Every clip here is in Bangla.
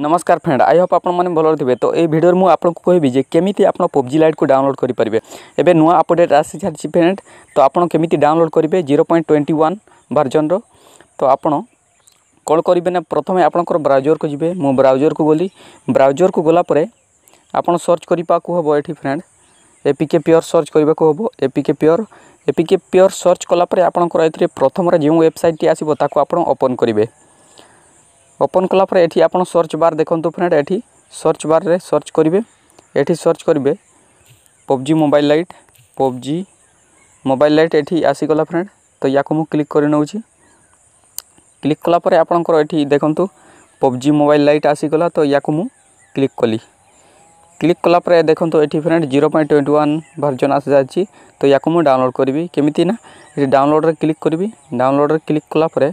नमस्कार फ्रेंड आई होप आपने भल थे तो ये भिडियो मुझे आपको कहबी जे केमी आप पब्जी लाइट को डाउनलोड करेंगे एवं नुआ अपडेट आसी सारी फ्रेंड तो आप केमी डाउनलोड करेंगे zero point twenty one version रो तो आप कौन करेंगे ना प्रथम आपंकर ब्राउजर को जी मु ब्राउजर को गली ब्राउजर को गलापर आप सर्च करने हम ये फ्रेंड एपिके प्योर सर्च करने को हम APK pure APK pure search कलापर आपंकर ए प्रथम जो वेबसाइट आसो ताको ओपन करेंगे ওপন কলাপরে এটি আপনার সর্চ বার দেখুন ফ্রেন্ড এটি সর্চ বারে সর্চ করবে এটি সর্চ করবে PUBG mobile lite PUBG mobile lite এটি আসিগলা ফ্রেন্ড তো ইয়াকে মু ক্লিক করে নেছি ক্লিক কলাপরে আপনার এটি দেখুন পবজি মোবাইল লাইট আসিগলা তো ইয়াকে মু ক্লিক কলি ক্লিক কলাপরে দেখুন এটি friend zero point twenty one version আসি যাচ্ছি তো ইয়াকে মু ডাউনলোড করবি কেমিতি না এটি ডাউনলোড্রে ক্লিক করবি ডাউনলোড্রে ক্লিক কলাপরে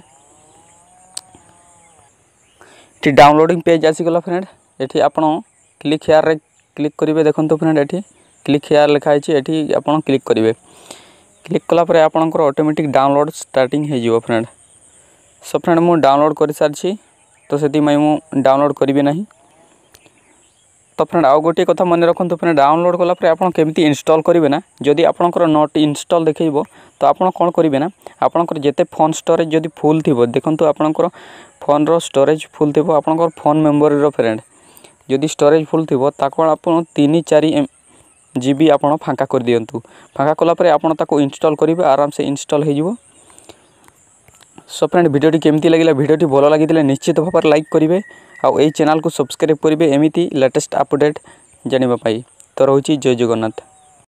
এটি ডাউনলোডিং পেজ আসিগলা ফ্রেন্ড এটি আপনার ক্লিক হেয়ারে ক্লিক করবে দেখুন ফ্রেন্ড এটি ক্লিক হেয়ার লেখা হয়েছে এটি আপনার ক্লিক করবে ক্লিক কলাপরে আপনার অটোমেটিক ডাউনলোড স্টার্টিং হয়ে যাব ফ্রেন্ড সো ফ্রেন্ড মু ডাউনলোড করে সারিছি তো সেই মু ডাউনলোড করবি না তো ଫ୍ରେଣ୍ଡ ଆଉ ଗୋଟିଏ କଥା ମନେ ରଖନ୍ତୁ ଫ୍ରେଣ୍ଡ ଡାଉନଲୋଡ଼ କଲାପରେ ଆପଣ କେମିତି ଇନଷ୍ଟଲ୍ କରିବେ ନା ଯଦି ଆପଣଙ୍କର ନଟ୍ ଇନଷ୍ଟଲ୍ ଦେଖେଇବ ତ ଆପଣ କ'ଣ କରିବେ ନା ଆପଣଙ୍କର ଯେତେ ଫୋନ୍ ଷ୍ଟୋରେଜ୍ ଯଦି ଫୁଲ୍ ଥିବ ଦେଖନ୍ତୁ ଆପଣଙ୍କର ଫୋନ୍ର ଷ୍ଟୋରେଜ୍ ଫୁଲ୍ ଥିବ ଆପଣଙ୍କର ଫୋନ୍ ମେମୋରିର ଫ୍ରେଣ୍ଡ ଯଦି ଷ୍ଟୋରେଜ୍ ଫୁଲ୍ ଥିବ ତାକୁ ଆପଣ ତିନି ଚାରି জিবি আপনার ফাঙ্কা করে দিও ফাঙ্কা কলাপরে আপনার তাকে ইনস্টল করবে আরামসে ইনস্টল হয়ে যাব সো ফ্রেন্ড ভিডিওটি কেমি লাগলে ভিডিওটি ভালো লাগিলে নিশ্চিত ভাবে লাইক করবে आई चेल को सब्सक्राइब करेंगे एमती लेटेस्ट अपडेट जानवाप तो रही जय जगन्नाथ